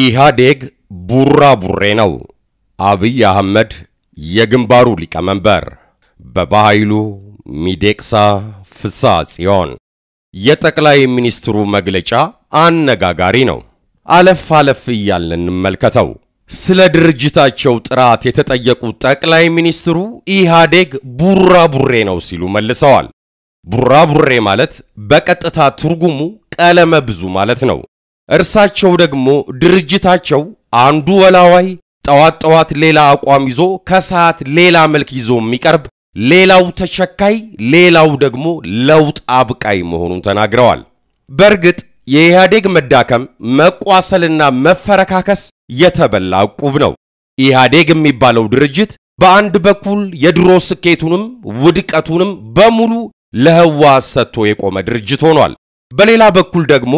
ኢህአዴግ ቡራቡሬ ነው። አብይ አህመድ የግንባሩ ሊቀመንበር በባኃይሉ ሚዴቅሳ ፍሳ ጽዮን። የጠቅላይ ሚኒስትሩ መግለጫ አነጋጋሪ ነው። አለፍ አለፍ እያልን እንመልከተው። ስለ ድርጅታቸው ጥራት የተጠየቁት ጠቅላይ ሚኒስትሩ ኢህአዴግ ቡራቡሬ ነው ሲሉ መልሰዋል። ቡራቡሬ ማለት በቀጥታ ትርጉሙ ቀለመ ብዙ ማለት ነው። እርሳቸው ደግሞ ድርጅታቸው አንዱ ወላዋይ ጠዋት ጠዋት ሌላ አቋም ይዞ ከሰዓት ሌላ መልክ ይዞ የሚቀርብ ሌላው ተቸካይ፣ ሌላው ደግሞ ለውጥ አብቃይ መሆኑን ተናግረዋል። በእርግጥ የኢህአዴግ መዳከም መቋሰልና መፈረካከስ የተበላ ዕቁብ ነው። ኢህአዴግ የሚባለው ድርጅት በአንድ በኩል የድሮ ስኬቱንም ውድቀቱንም በሙሉ ለህዋ ሰጥቶ የቆመ ድርጅት ሆኗል። በሌላ በኩል ደግሞ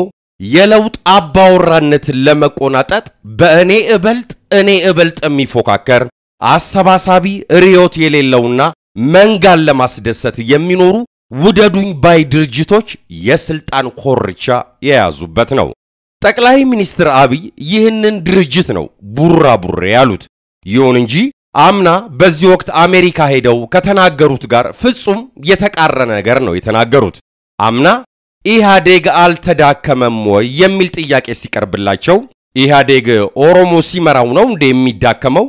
የለውጥ አባወራነትን ለመቆናጠጥ በእኔ እበልጥ እኔ እበልጥ የሚፎካከር አሰባሳቢ ርዮት የሌለውና መንጋን ለማስደሰት የሚኖሩ ውደዱኝ ባይ ድርጅቶች የስልጣን ኮርቻ የያዙበት ነው። ጠቅላይ ሚኒስትር አብይ ይህንን ድርጅት ነው ቡራ ቡሬ ያሉት። ይሁን እንጂ አምና በዚህ ወቅት አሜሪካ ሄደው ከተናገሩት ጋር ፍጹም የተቃረነ ነገር ነው የተናገሩት። አምና ኢህአዴግ አልተዳከመም ወይ የሚል ጥያቄ ሲቀርብላቸው ኢህአዴግ ኦሮሞ ሲመራው ነው እንዴ የሚዳከመው?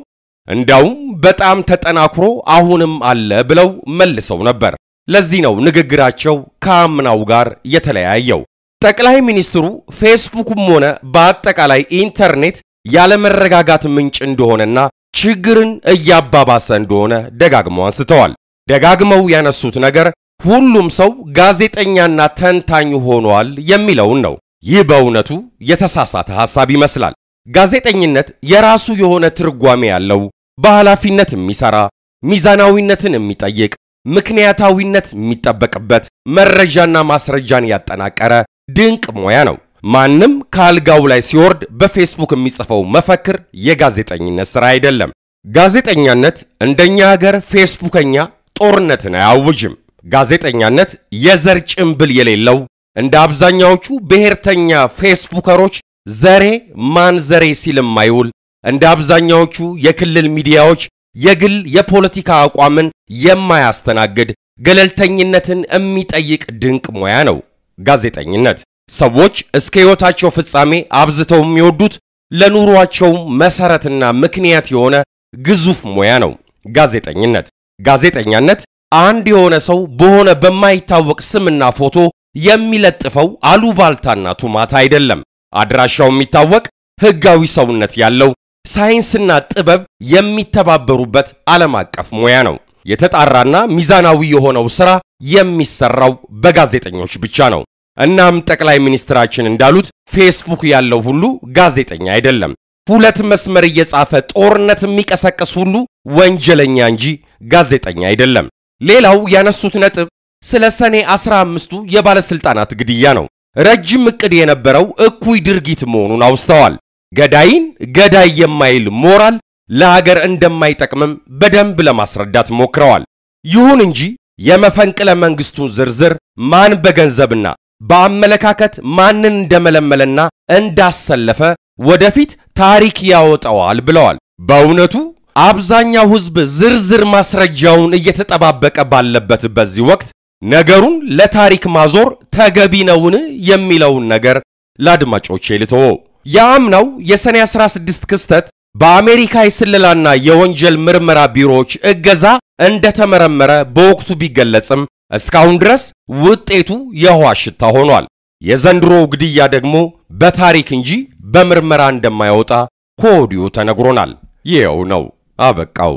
እንዳውም በጣም ተጠናክሮ አሁንም አለ ብለው መልሰው ነበር። ለዚህ ነው ንግግራቸው ከአምናው ጋር የተለያየው። ጠቅላይ ሚኒስትሩ ፌስቡክም ሆነ በአጠቃላይ ኢንተርኔት ያለመረጋጋት ምንጭ እንደሆነና ችግርን እያባባሰ እንደሆነ ደጋግመው አንስተዋል። ደጋግመው ያነሱት ነገር ሁሉም ሰው ጋዜጠኛና ተንታኝ ሆኗል የሚለውን ነው። ይህ በእውነቱ የተሳሳተ ሐሳብ ይመስላል። ጋዜጠኝነት የራሱ የሆነ ትርጓሜ ያለው በኃላፊነት የሚሠራ ሚዛናዊነትን የሚጠይቅ ምክንያታዊነት የሚጠበቅበት መረጃና ማስረጃን ያጠናቀረ ድንቅ ሙያ ነው። ማንም ከአልጋው ላይ ሲወርድ በፌስቡክ የሚጽፈው መፈክር የጋዜጠኝነት ሥራ አይደለም። ጋዜጠኛነት እንደኛ ሀገር ፌስቡከኛ ጦርነትን አያውጅም። ጋዜጠኛነት የዘር ጭምብል የሌለው እንደ አብዛኛዎቹ ብሔርተኛ ፌስቡከሮች ዘሬ ማን ዘሬ ሲልም አይውል እንደ አብዛኛዎቹ የክልል ሚዲያዎች የግል የፖለቲካ አቋምን የማያስተናግድ ገለልተኝነትን የሚጠይቅ ድንቅ ሙያ ነው ጋዜጠኝነት። ሰዎች እስከ ሕይወታቸው ፍጻሜ አብዝተው የሚወዱት ለኑሯቸው መሰረትና ምክንያት የሆነ ግዙፍ ሙያ ነው ጋዜጠኝነት። ጋዜጠኛነት አንድ የሆነ ሰው በሆነ በማይታወቅ ስምና ፎቶ የሚለጥፈው አሉባልታና ቱማታ አይደለም። አድራሻው የሚታወቅ ህጋዊ ሰውነት ያለው ሳይንስና ጥበብ የሚተባበሩበት ዓለም አቀፍ ሙያ ነው። የተጣራና ሚዛናዊ የሆነው ሥራ የሚሰራው በጋዜጠኞች ብቻ ነው። እናም ጠቅላይ ሚኒስትራችን እንዳሉት ፌስቡክ ያለው ሁሉ ጋዜጠኛ አይደለም። ሁለት መስመር እየጻፈ ጦርነት የሚቀሰቅስ ሁሉ ወንጀለኛ እንጂ ጋዜጠኛ አይደለም። ሌላው ያነሱት ነጥብ ስለ ሰኔ 15ቱ የባለስልጣናት ግድያ ነው። ረጅም እቅድ የነበረው እኩይ ድርጊት መሆኑን አውስተዋል። ገዳይን ገዳይ የማይል ሞራል ለሀገር እንደማይጠቅምም በደንብ ለማስረዳት ሞክረዋል። ይሁን እንጂ የመፈንቅለ መንግስቱን ዝርዝር ማን በገንዘብና በአመለካከት ማንን እንደመለመለና እንዳሰለፈ ወደፊት ታሪክ ያወጣዋል ብለዋል። በእውነቱ አብዛኛው ሕዝብ ዝርዝር ማስረጃውን እየተጠባበቀ ባለበት በዚህ ወቅት ነገሩን ለታሪክ ማዞር ተገቢ ነውን የሚለውን ነገር ለአድማጮቼ ልተወ። የአምናው የሰኔ 16 ክስተት በአሜሪካ የስለላና የወንጀል ምርመራ ቢሮዎች እገዛ እንደተመረመረ በወቅቱ ቢገለጽም እስካሁን ድረስ ውጤቱ የውሃ ሽታ ሆኗል። የዘንድሮው ግድያ ደግሞ በታሪክ እንጂ በምርመራ እንደማይወጣ ከወዲሁ ተነግሮናል። ይኸው ነው። አበቃው።